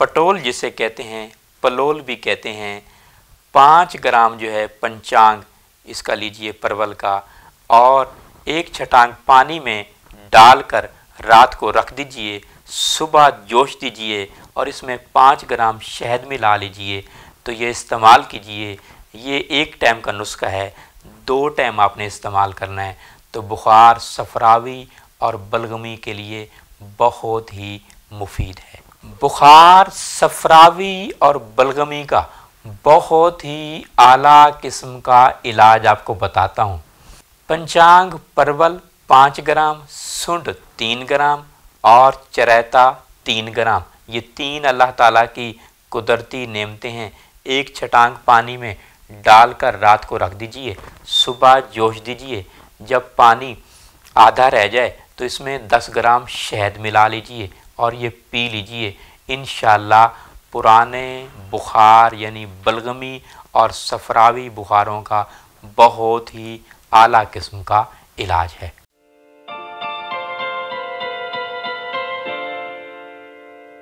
पटोल जिसे कहते हैं पलोल भी कहते हैं पाँच ग्राम जो है पंचांग इसका लीजिए परवल का और एक छटांग पानी में डालकर रात को रख दीजिए सुबह जोश दीजिए और इसमें पाँच ग्राम शहद मिला लीजिए तो ये इस्तेमाल कीजिए ये एक टाइम का नुस्खा है दो टाइम आपने इस्तेमाल करना है तो बुखार सफरावी और बलगमी के लिए बहुत ही मुफीद है बुखार सफरावी और बलगमी का बहुत ही आला किस्म का इलाज आपको बताता हूँ पंचांग परवल पाँच ग्राम सुंड तीन ग्राम और चरैता तीन ग्राम ये तीन अल्लाह ताला की कुदरती नेमते हैं एक छटांग पानी में डालकर रात को रख दीजिए सुबह जोश दीजिए जब पानी आधा रह जाए तो इसमें 10 ग्राम शहद मिला लीजिए और ये पी लीजिए इन पुराने बुखार यानी बलगमी और सफरावी बुखारों का बहुत ही आला किस्म का इलाज है